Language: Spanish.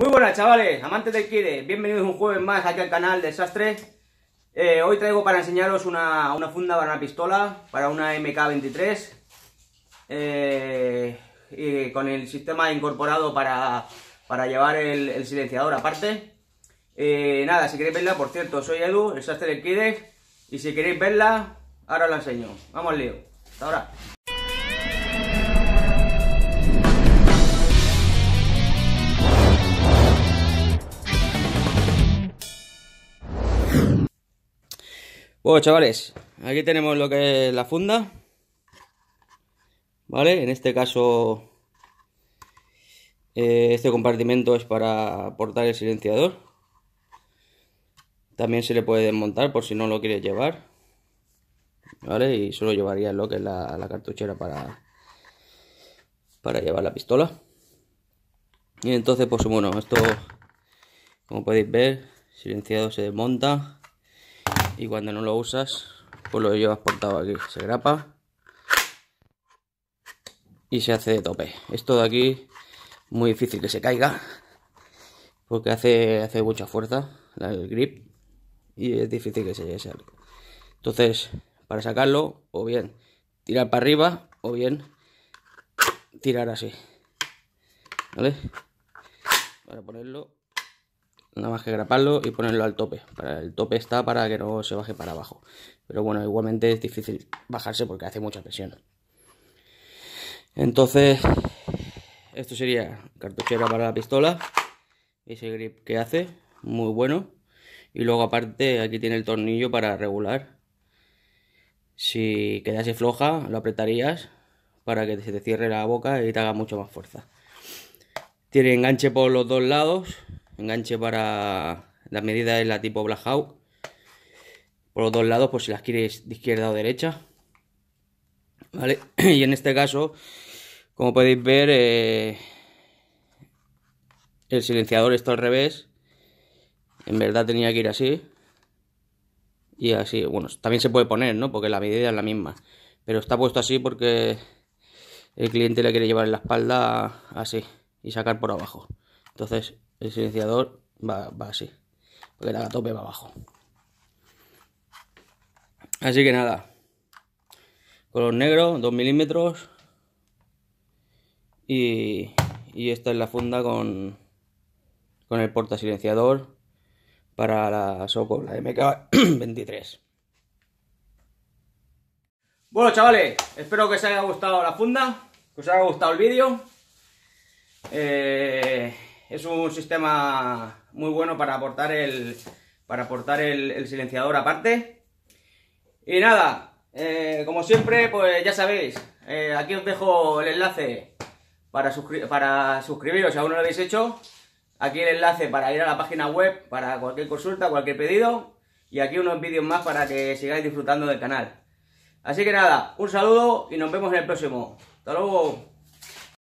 Muy buenas chavales, amantes del KIDE, bienvenidos un jueves más aquí al canal Desastre eh, Hoy traigo para enseñaros una, funda para una pistola, para una MK23 eh, Con el sistema incorporado para, llevar el, silenciador aparte eh, Nada, si queréis verla, por cierto, soy Edu, el SASTRE del KIDE Y si queréis verla, ahora os la enseño, vamos lío, hasta ahora Bueno, chavales, aquí tenemos lo que es la funda. ¿Vale? En este caso, eh, este compartimento es para portar el silenciador. También se le puede desmontar por si no lo quiere llevar. ¿Vale? Y solo llevaría lo que es la, cartuchera para, para llevar la pistola. Y entonces, pues bueno, esto, como podéis ver, silenciador se desmonta y cuando no lo usas pues lo llevas portado aquí se grapa y se hace de tope esto de aquí muy difícil que se caiga porque hace, hace mucha fuerza el grip y es difícil que se llegue entonces para sacarlo o bien tirar para arriba o bien tirar así vale para ponerlo nada más que graparlo y ponerlo al tope. Para el tope está para que no se baje para abajo. Pero bueno, igualmente es difícil bajarse porque hace mucha presión. Entonces, esto sería cartuchera para la pistola. Ese grip que hace, muy bueno. Y luego aparte aquí tiene el tornillo para regular. Si quedase floja, lo apretarías para que se te cierre la boca y te haga mucho más fuerza. Tiene enganche por los dos lados, enganche para las medidas de la tipo Blackout por los dos lados por si las quieres de izquierda o derecha vale y en este caso como podéis ver eh, el silenciador está al revés en verdad tenía que ir así y así bueno también se puede poner no porque la medida es la misma pero está puesto así porque el cliente le quiere llevar en la espalda así y sacar por abajo entonces el silenciador va, así, porque la tope va abajo. Así que nada, color negro, 2 milímetros. Y, esta es la funda con, con el porta silenciador para la Soco, la MK23. Bueno chavales, espero que os haya gustado la funda, que os haya gustado el vídeo. Eh, es un sistema muy bueno para aportar el, para el, silenciador aparte. Y nada, eh, como siempre, pues ya sabéis, eh, aquí os dejo el enlace para, para suscribiros si aún no lo habéis hecho. Aquí el enlace para ir a la página web, para cualquier consulta, cualquier pedido. Y aquí unos vídeos más para que sigáis disfrutando del canal. Así que nada, un saludo y nos vemos en el próximo. Hasta luego.